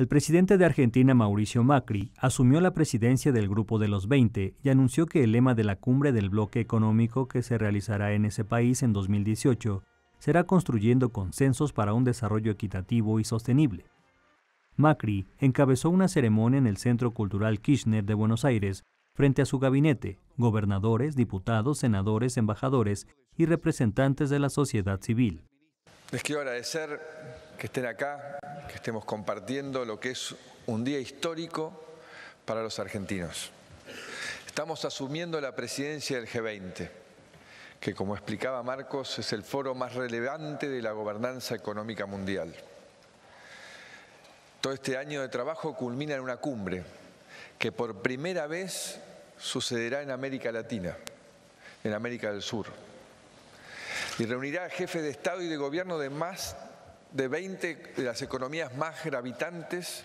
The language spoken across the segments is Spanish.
El presidente de Argentina, Mauricio Macri, asumió la presidencia del Grupo de los 20 y anunció que el lema de la cumbre del bloque económico que se realizará en ese país en 2018 será construyendo consensos para un desarrollo equitativo y sostenible. Macri encabezó una ceremonia en el Centro Cultural Kirchner de Buenos Aires frente a su gabinete, gobernadores, diputados, senadores, embajadores y representantes de la sociedad civil. Les agradecer que estén acá, que estemos compartiendo lo que es un día histórico para los argentinos. Estamos asumiendo la presidencia del G20, que como explicaba Marcos es el foro más relevante de la gobernanza económica mundial. Todo este año de trabajo culmina en una cumbre que por primera vez sucederá en América Latina, en América del Sur, y reunirá a jefes de Estado y de Gobierno de más de 20 de las economías más gravitantes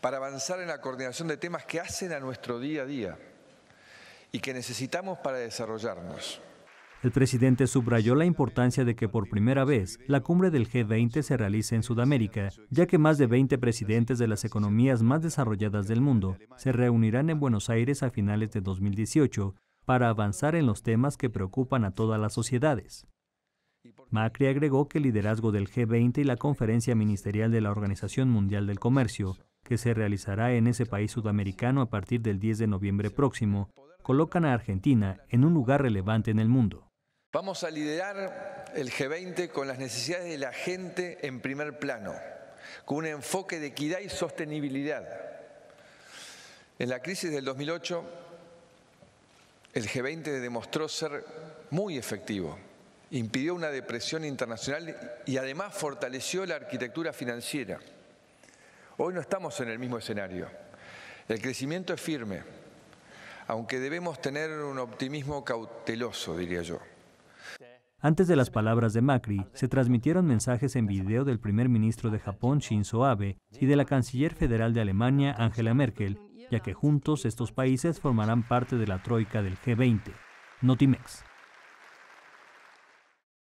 para avanzar en la coordinación de temas que hacen a nuestro día a día y que necesitamos para desarrollarnos. El presidente subrayó la importancia de que por primera vez la cumbre del G20 se realice en Sudamérica, ya que más de 20 presidentes de las economías más desarrolladas del mundo se reunirán en Buenos Aires a finales de 2018 para avanzar en los temas que preocupan a todas las sociedades. Macri agregó que el liderazgo del G20 y la conferencia ministerial de la Organización Mundial del Comercio, que se realizará en ese país sudamericano a partir del 10 de noviembre próximo, colocan a Argentina en un lugar relevante en el mundo. Vamos a liderar el G20 con las necesidades de la gente en primer plano, con un enfoque de equidad y sostenibilidad. En la crisis del 2008, el G20 demostró ser muy efectivo impidió una depresión internacional y además fortaleció la arquitectura financiera. Hoy no estamos en el mismo escenario. El crecimiento es firme, aunque debemos tener un optimismo cauteloso, diría yo. Antes de las palabras de Macri, se transmitieron mensajes en video del primer ministro de Japón, Shinzo Abe, y de la canciller federal de Alemania, Angela Merkel, ya que juntos estos países formarán parte de la troika del G20. Notimex.